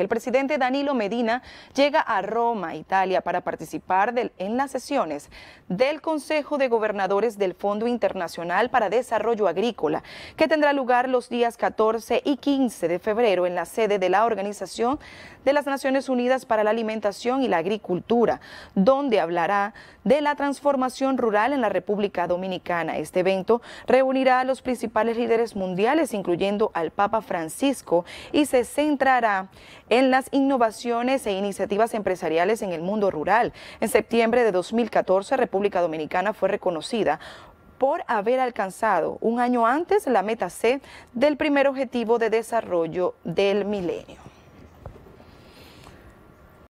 el presidente Danilo Medina llega a Roma, Italia, para participar en las sesiones del Consejo de Gobernadores del Fondo Internacional para Desarrollo Agrícola, que tendrá lugar los días 14 y 15 de febrero en la sede de la Organización de las Naciones Unidas para la Alimentación y la Agricultura, donde hablará de la transformación rural en la República Dominicana. Este evento reunirá a los principales líderes mundiales, incluyendo al Papa Francisco, y se centrará en las innovaciones e iniciativas empresariales en el mundo rural. En septiembre de 2014, República Dominicana fue reconocida por haber alcanzado un año antes la meta C del primer objetivo de desarrollo del milenio.